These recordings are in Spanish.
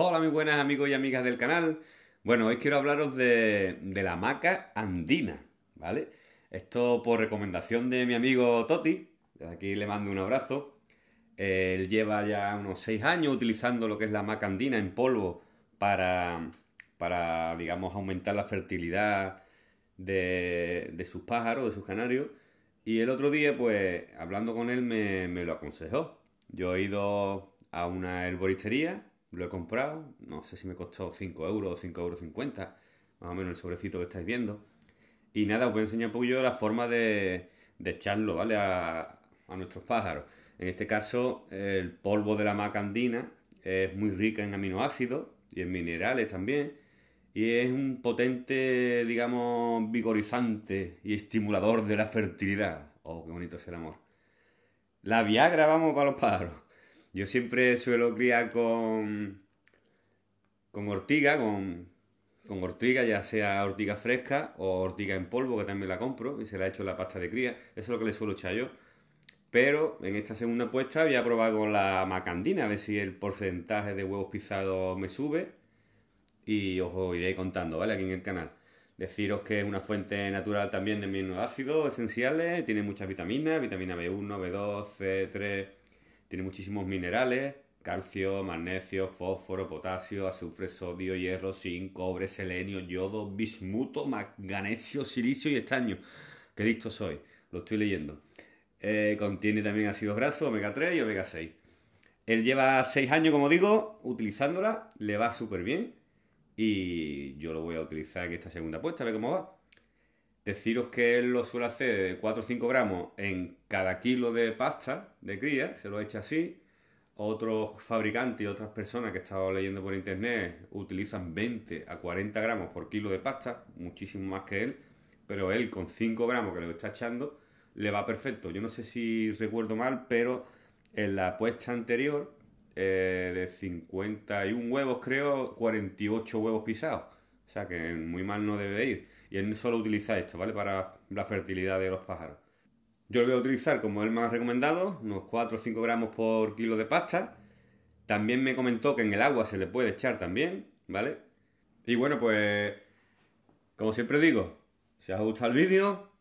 Hola mis buenas amigos y amigas del canal. Bueno, hoy quiero hablaros de, la maca andina, ¿vale? Esto por recomendación de mi amigo Toti, De aquí le mando un abrazo. Él lleva ya unos 6 años utilizando lo que es la maca andina en polvo para, para digamos, aumentar la fertilidad de, sus pájaros, de sus canarios. Y el otro día, pues, hablando con él, me, me lo aconsejó. Yo he ido a una herboristería lo he comprado, no sé si me costó 5 euros o 5,50 euros, más o menos el sobrecito que estáis viendo. Y nada, os voy a enseñar un yo la forma de, echarlo, ¿vale? A, a, nuestros pájaros. En este caso, el polvo de la maca andina es muy rica en aminoácidos y en minerales también. Y es un potente, digamos, vigorizante y estimulador de la fertilidad. Oh, qué bonito es el amor. La Viagra, vamos, para los pájaros. Yo siempre suelo criar con, con ortiga, con, con ortiga, ya sea ortiga fresca o ortiga en polvo, que también la compro y se la hecho en la pasta de cría. Eso es lo que le suelo echar yo. Pero en esta segunda puesta voy a probar con la macandina, a ver si el porcentaje de huevos pisados me sube. Y os iré contando, ¿vale? Aquí en el canal. Deciros que es una fuente natural también de aminoácidos esenciales, tiene muchas vitaminas, vitamina B1, B2, C3, tiene muchísimos minerales, calcio, magnesio, fósforo, potasio, azufre, sodio, hierro, zinc, cobre, selenio, yodo, bismuto, magnesio, silicio y estaño. Qué listo soy, lo estoy leyendo. Eh, contiene también ácidos grasos, omega 3 y omega 6. Él lleva 6 años, como digo, utilizándola, le va súper bien. Y yo lo voy a utilizar en esta segunda puesta a ver cómo va. Deciros que él lo suele hacer de 4 o 5 gramos en cada kilo de pasta de cría, se lo echa así. Otros fabricantes y otras personas que he estado leyendo por internet utilizan 20 a 40 gramos por kilo de pasta, muchísimo más que él, pero él con 5 gramos que le está echando le va perfecto. Yo no sé si recuerdo mal, pero en la apuesta anterior eh, de 51 huevos, creo, 48 huevos pisados. O sea que muy mal no debe ir. Y él solo utiliza esto, ¿vale? Para la fertilidad de los pájaros. Yo lo voy a utilizar como él más recomendado, unos 4 o 5 gramos por kilo de pasta. También me comentó que en el agua se le puede echar también, ¿vale? Y bueno, pues como siempre digo, si os ha gustado el vídeo,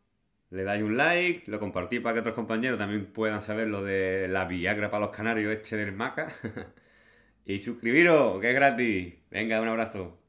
le dais un like, lo compartís para que otros compañeros también puedan saber lo de la Viagra para los canarios este del Maca. y suscribiros, que es gratis. Venga, un abrazo.